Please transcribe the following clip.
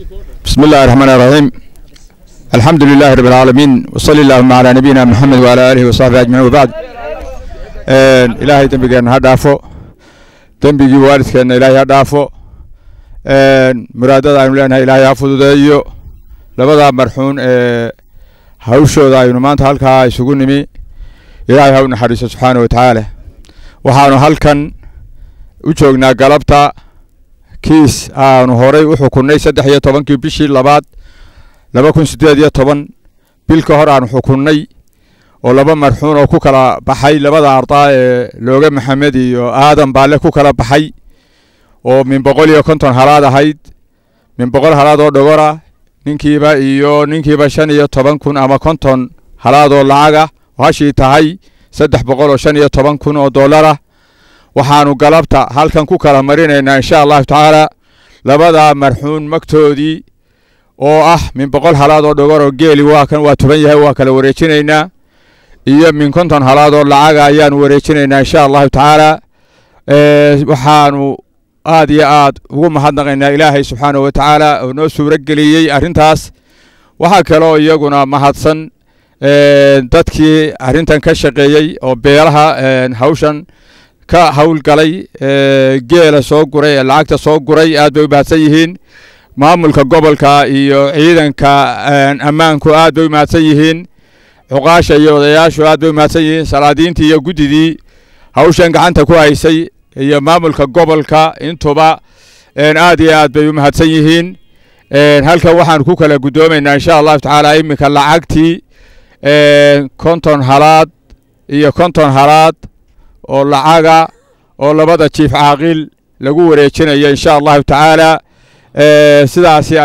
bismi بسم الله الرحمن الرحيم الحمد لله رب العالمين وصلى اللهم على نبينا محمد وعلى آله وصحبه ilaahay dembigeenna ha dhaafo dembigii waalidkeenna واردكنا ha dhaafo muraadada aynu leenahay ilaahay ha fududeeyo labada marxuun ee hawshooda aynu maanta halkaa isugu nimi ilaahay ha u naxariiso subxaana wa tacaala waxaanu halkan u joognaa galabta kiis aanu horay u xukunnay saddex iyo tobankii bishii labaad laba kun siddeed iyo toban bilka hor aanu xukunnay oo laba marxuun oo ku kala baxay labada ardaa ee looga maxamed iyo aadan baale ku kala baxay oo min boqol iyo konton halaad ahayd min boqol halaad oo dhogora ninkiiba iyo ninkiiba shan iyo toban kun ama konton halaad oo lacagah oo hashii tahay saddex boqol oo shan iyo toban kun oo dollarah waxaanu galabta halkan ku kala marinaynaa insha allahu tacaala labadaa marxuun magtoodii oo ah min boqol halaad oo dhogoroo geeli waa kan waa yahay waa kala wareejinaynaa iyo min konton halaad oo lacaga ah ayaan wareejinaynaa insha allahu tacaala waxaanu aad iyo aad ugu mahadnaqaynaa ilaahay subxaanah wa tacaala oo noo suurageliyey arrintaas waxaa kaloo iyaguna mahadsan dadkii arrintan ka shaqeeyey oo beelaha hawshan ka howlgalay geela soo guray ee lacagta soo guray aad bay u mahadsan yihiin maamulka gobolka iyo ciidanka ammaanku aad bay u mahadsan yihiin cuqaasha iyo odayaashu aad bay u mahadsan yihiin salaadiintii iyo guddidii hawshan gacanta ku haysay iyo maamulka gobolka intuba aad iyo aad bay u mahadsan yihiin halkan waxaan ku kala guddoomaynaa insha allahu tacaala iminka lacagtii konton halaad iyo konton halaad oo lacaga oo labada jiif caaqil lagu wareejinayo insha allahu tacaala sidaasi